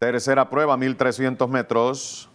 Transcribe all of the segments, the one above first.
Tercera prueba, 1300 metros.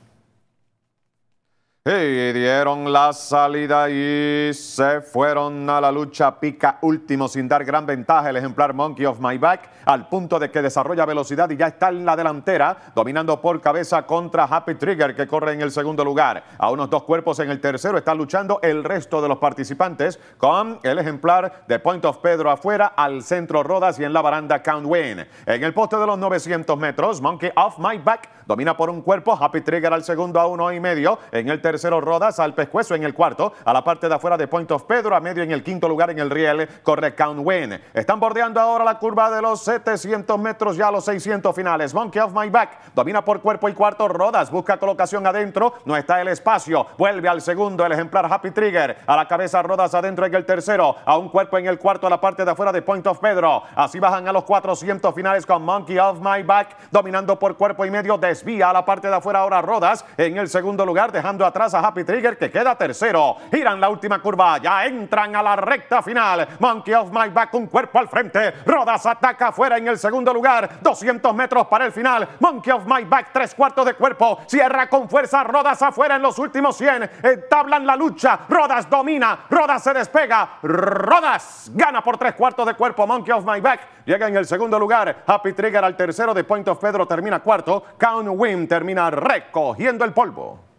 Y dieron la salida y se fueron a la lucha pica último sin dar gran ventaja el ejemplar Monkey of My Back al punto de que desarrolla velocidad y ya está en la delantera dominando por cabeza contra Happy Trigger que corre en el segundo lugar. A unos dos cuerpos en el tercero está luchando el resto de los participantes con el ejemplar de Point of Pedro afuera al centro Rodas y en la baranda Count win En el poste de los 900 metros Monkey of My Back domina por un cuerpo Happy Trigger al segundo a uno y medio en el tercero tercero Rodas, al pescuezo en el cuarto, a la parte de afuera de Point of Pedro, a medio en el quinto lugar en el riel, corre Count when Están bordeando ahora la curva de los 700 metros, ya a los 600 finales. Monkey of my back, domina por cuerpo y cuarto Rodas, busca colocación adentro, no está el espacio, vuelve al segundo el ejemplar Happy Trigger, a la cabeza Rodas adentro en el tercero, a un cuerpo en el cuarto, a la parte de afuera de Point of Pedro. Así bajan a los 400 finales con Monkey of my back, dominando por cuerpo y medio, desvía a la parte de afuera ahora Rodas en el segundo lugar, dejando atrás a Happy Trigger que queda tercero. Giran la última curva, ya entran a la recta final. Monkey of My Back un cuerpo al frente. Rodas ataca afuera en el segundo lugar. 200 metros para el final. Monkey of My Back tres cuartos de cuerpo. Cierra con fuerza. Rodas afuera en los últimos 100. Entablan la lucha. Rodas domina. Rodas se despega. Rodas gana por tres cuartos de cuerpo. Monkey of My Back llega en el segundo lugar. Happy Trigger al tercero de Point of Pedro termina cuarto. Count Wim termina recogiendo el polvo.